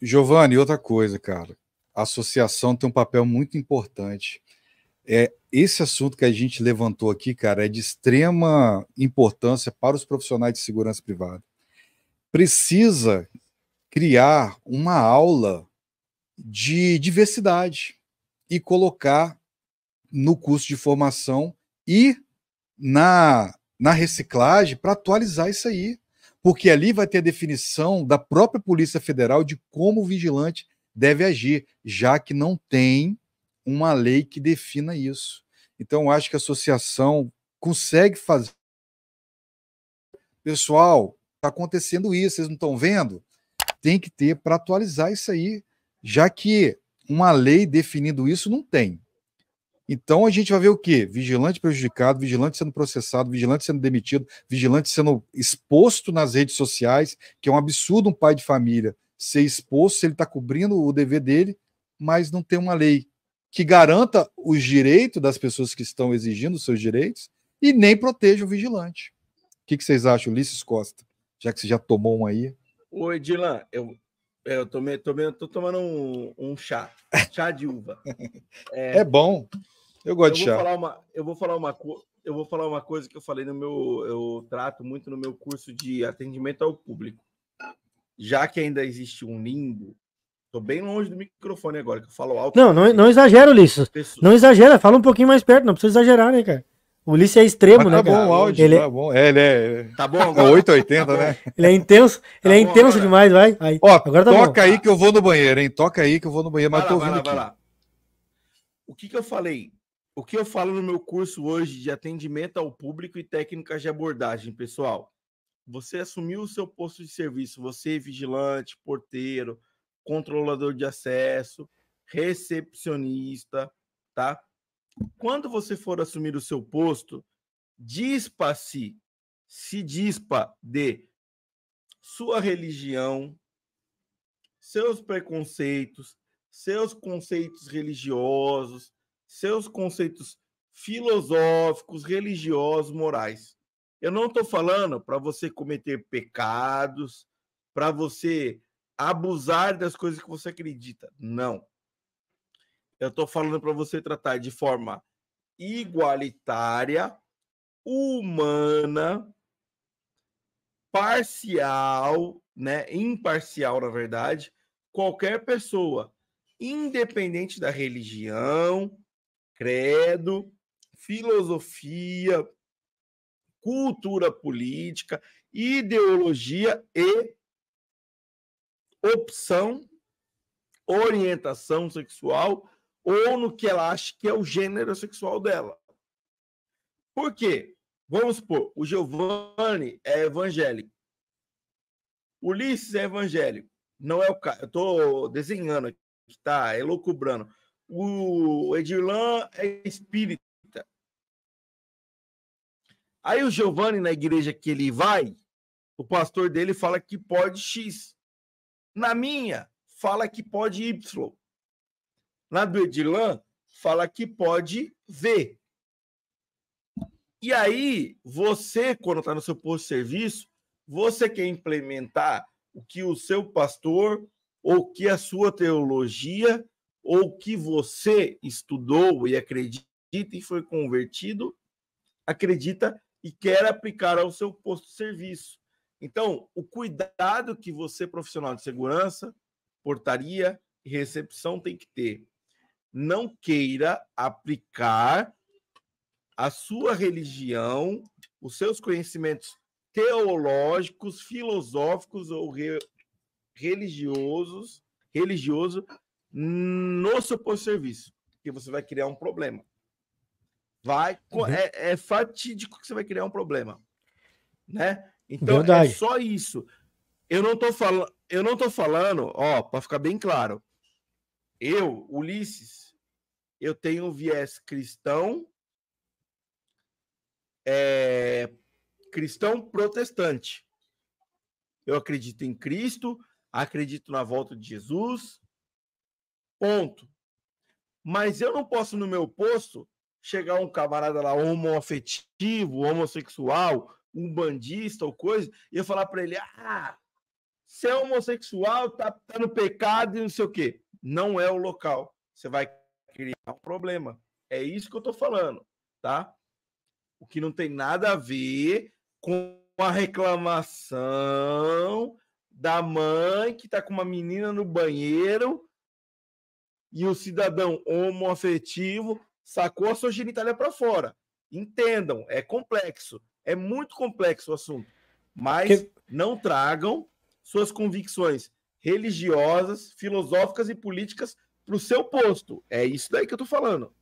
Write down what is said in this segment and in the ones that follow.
Giovanni, outra coisa, cara. A associação tem um papel muito importante. É, esse assunto que a gente levantou aqui, cara, é de extrema importância para os profissionais de segurança privada. Precisa criar uma aula de diversidade e colocar no curso de formação e na, na reciclagem para atualizar isso aí porque ali vai ter a definição da própria Polícia Federal de como o vigilante deve agir, já que não tem uma lei que defina isso. Então, acho que a associação consegue fazer. Pessoal, está acontecendo isso, vocês não estão vendo? Tem que ter para atualizar isso aí, já que uma lei definindo isso não tem. Então a gente vai ver o quê? Vigilante prejudicado, vigilante sendo processado, vigilante sendo demitido, vigilante sendo exposto nas redes sociais, que é um absurdo um pai de família ser exposto se ele está cobrindo o dever dele, mas não tem uma lei que garanta os direitos das pessoas que estão exigindo os seus direitos e nem proteja o vigilante. O que, que vocês acham, Ulisses Costa? Já que você já tomou um aí. Oi, Dilan, eu, é, eu tomei, tomei, tô tomando um, um chá, chá de uva. É, é bom. Eu gosto de chá. Falar uma, eu, vou falar uma, eu vou falar uma coisa que eu falei no meu. Eu trato muito no meu curso de atendimento ao público. Já que ainda existe um limbo, tô bem longe do microfone agora, que eu falo alto. Não, não, não exagera, Ulisses. Não exagera, fala um pouquinho mais perto, não precisa exagerar, né, cara? O Ulisses é extremo, tá né? Tá bom cara? o áudio, ele... É tá bom. É, ele é. Tá bom agora. É né? 880, tá né? Ele é intenso, ele é tá é intenso agora. demais, vai. Aí. Ó, agora tá toca bom. aí que eu vou no banheiro, hein? Toca aí que eu vou no banheiro, mas vai tô lá, ouvindo. Vai lá, vai lá. O que, que eu falei? O que eu falo no meu curso hoje de atendimento ao público e técnicas de abordagem, pessoal? Você assumiu o seu posto de serviço, você é vigilante, porteiro, controlador de acesso, recepcionista, tá? Quando você for assumir o seu posto, dispa-se, se dispa de sua religião, seus preconceitos, seus conceitos religiosos, seus conceitos filosóficos, religiosos, morais. Eu não estou falando para você cometer pecados, para você abusar das coisas que você acredita. Não. Eu estou falando para você tratar de forma igualitária, humana, parcial, né, imparcial na verdade, qualquer pessoa, independente da religião, credo, filosofia, cultura política, ideologia e opção, orientação sexual ou no que ela acha que é o gênero sexual dela. Por quê? Vamos supor, o Giovanni é evangélico. Ulisses é evangélico. Não é o caso. Eu estou desenhando aqui, tá? Elocubrando. É o Edilan é espírita. Aí o Giovanni, na igreja que ele vai, o pastor dele fala que pode X. Na minha, fala que pode Y. Na do Edilan, fala que pode V. E aí, você, quando está no seu posto de serviço, você quer implementar o que o seu pastor ou que a sua teologia ou que você estudou e acredita e foi convertido, acredita e quer aplicar ao seu posto de serviço. Então, o cuidado que você, profissional de segurança, portaria e recepção tem que ter. Não queira aplicar a sua religião, os seus conhecimentos teológicos, filosóficos ou re religiosos, religioso no seu posto de serviço, que você vai criar um problema. Vai, uhum. é, é, fatídico que você vai criar um problema, né? Então é Verdade. é só isso. Eu não tô falando, eu não tô falando, ó, para ficar bem claro. Eu, Ulisses, eu tenho um viés cristão, é, cristão protestante. Eu acredito em Cristo, acredito na volta de Jesus, Ponto. Mas eu não posso, no meu posto, chegar um camarada lá homoafetivo, homossexual, um bandista ou coisa, e eu falar para ele: ah, é homossexual tá, tá no pecado e não sei o quê. Não é o local. Você vai criar um problema. É isso que eu tô falando, tá? O que não tem nada a ver com a reclamação da mãe que tá com uma menina no banheiro e o cidadão homoafetivo sacou a sua genitália para fora. Entendam, é complexo. É muito complexo o assunto. Mas que... não tragam suas convicções religiosas, filosóficas e políticas para o seu posto. É isso daí que eu tô falando.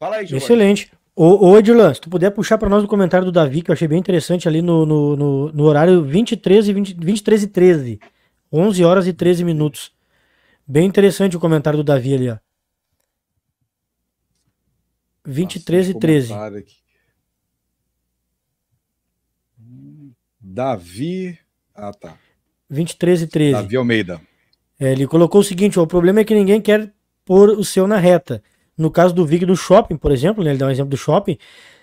Fala aí, Giovanni. Excelente. Ô, ô Edilan, se tu puder puxar para nós o comentário do Davi, que eu achei bem interessante ali no, no, no, no horário 23 e, 20, 23 e 13. 11 horas e 13 minutos. Bem interessante o comentário do Davi ali, ó. 23 e 13. Aqui. Davi. Ah, tá. 23 e 13. Davi Almeida. É, ele colocou o seguinte: ó, o problema é que ninguém quer pôr o seu na reta. No caso do Vig do shopping, por exemplo, né, ele dá um exemplo do shopping.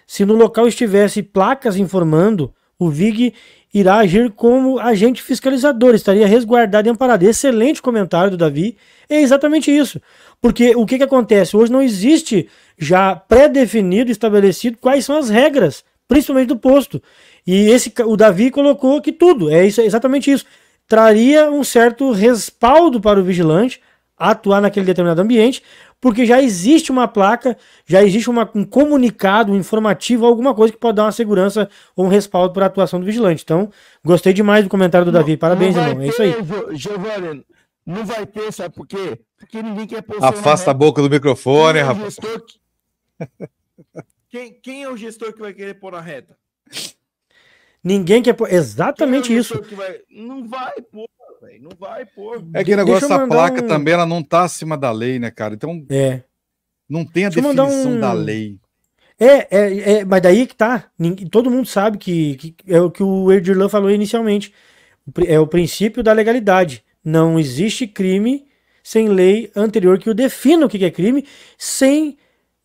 Se no local estivesse placas informando o VIG irá agir como agente fiscalizador, estaria resguardado e amparado. Excelente comentário do Davi. É exatamente isso. Porque o que, que acontece? Hoje não existe já pré-definido, estabelecido quais são as regras, principalmente do posto. E esse o Davi colocou que tudo, é isso, é exatamente isso. Traria um certo respaldo para o vigilante, atuar naquele determinado ambiente, porque já existe uma placa, já existe uma, um comunicado um informativo, alguma coisa que pode dar uma segurança ou um respaldo para a atuação do vigilante. Então, gostei demais do comentário do não, Davi. Parabéns, irmão. Ter, é isso aí. Giovanni, não vai ter, sabe por quê? Porque ninguém quer postar. Afasta a boca do microfone, quem é rapaz. Que... Quem, quem, é o gestor que vai querer pôr na reta? Ninguém quer pôr. Exatamente é isso. Vai... Não vai pôr velho. Não vai pôr. É que negócio, essa placa um... também, ela não tá acima da lei, né, cara? Então. É. Não tem a Deixa definição um... da lei. É, é, é, mas daí que tá. Todo mundo sabe que, que é o que o Erdirlan falou inicialmente. É o princípio da legalidade. Não existe crime sem lei anterior que o defina o que é crime, sem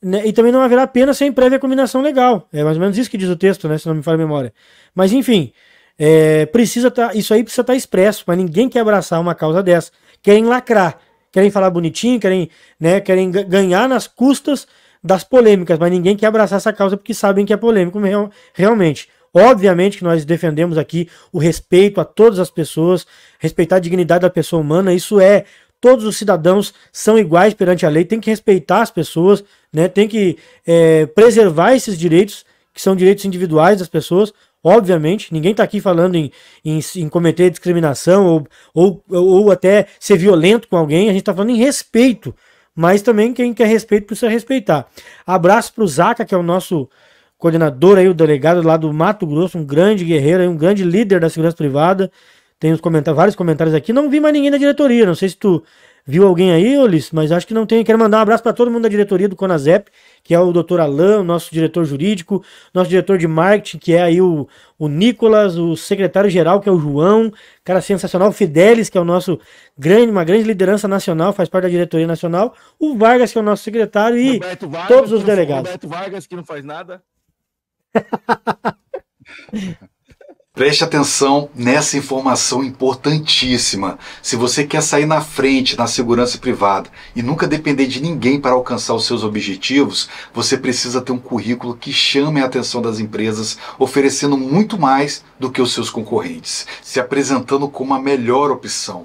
né, e também não haverá pena sem prévia combinação legal. É mais ou menos isso que diz o texto, né? Se não me falha a memória. Mas enfim, é, precisa tá, isso aí precisa estar tá expresso, mas ninguém quer abraçar uma causa dessa. Querem lacrar, querem falar bonitinho, querem, né, querem ganhar nas custas das polêmicas, mas ninguém quer abraçar essa causa porque sabem que é polêmico real, realmente. Obviamente que nós defendemos aqui o respeito a todas as pessoas, respeitar a dignidade da pessoa humana, isso é todos os cidadãos são iguais perante a lei, tem que respeitar as pessoas, né? tem que é, preservar esses direitos, que são direitos individuais das pessoas. Obviamente, ninguém está aqui falando em, em, em, cometer discriminação ou, ou, ou até ser violento com alguém, a gente está falando em respeito. Mas também quem quer respeito precisa respeitar. Abraço para o Zaca, que é o nosso coordenador aí, o delegado lá do Mato Grosso, um grande guerreiro, aí, um grande líder da segurança privada. Tem os comentários, vários comentários aqui. Não vi mais ninguém da diretoria. Não sei se tu Viu alguém aí, Ulisses? Mas acho que não tem. Quero mandar um abraço para todo mundo da diretoria do Conazep, que é o doutor Alain, nosso diretor jurídico, nosso diretor de marketing, que é aí o, o Nicolas, o secretário-geral, que é o João, cara sensacional, o Fidelis, que é o nosso grande, uma grande liderança nacional, faz parte da diretoria nacional, o Vargas, que é o nosso secretário, e Vargas, todos os delegados. Roberto Vargas, que não faz nada. Preste atenção nessa informação importantíssima. Se você quer sair na frente na segurança privada e nunca depender de ninguém para alcançar os seus objetivos, você precisa ter um currículo que chame a atenção das empresas, oferecendo muito mais do que os seus concorrentes, se apresentando como a melhor opção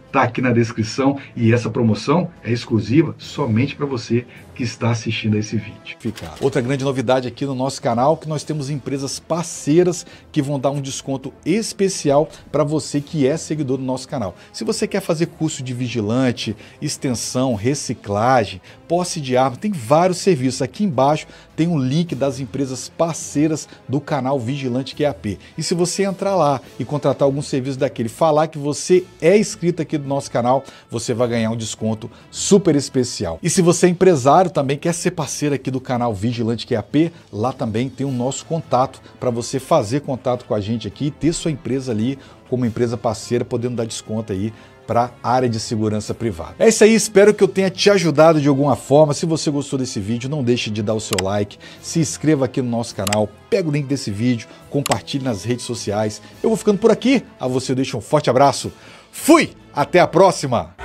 está aqui na descrição e essa promoção é exclusiva somente para você que está assistindo a esse vídeo. Ficar. Outra grande novidade aqui no nosso canal que nós temos empresas parceiras que vão dar um desconto especial para você que é seguidor do nosso canal. Se você quer fazer curso de vigilante, extensão, reciclagem, posse de arma, tem vários serviços. Aqui embaixo tem um link das empresas parceiras do canal Vigilante QAP. E se você entrar lá e contratar algum serviço daquele, falar que você é inscrito aqui do nosso canal, você vai ganhar um desconto super especial. E se você é empresário também, quer ser parceiro aqui do canal Vigilante QAP, lá também tem o nosso contato para você fazer contato com a gente aqui e ter sua empresa ali como empresa parceira, podendo dar desconto aí para a área de segurança privada. É isso aí, espero que eu tenha te ajudado de alguma forma. Se você gostou desse vídeo, não deixe de dar o seu like, se inscreva aqui no nosso canal, pega o link desse vídeo, compartilhe nas redes sociais. Eu vou ficando por aqui, a você deixo um forte abraço. Fui, até a próxima.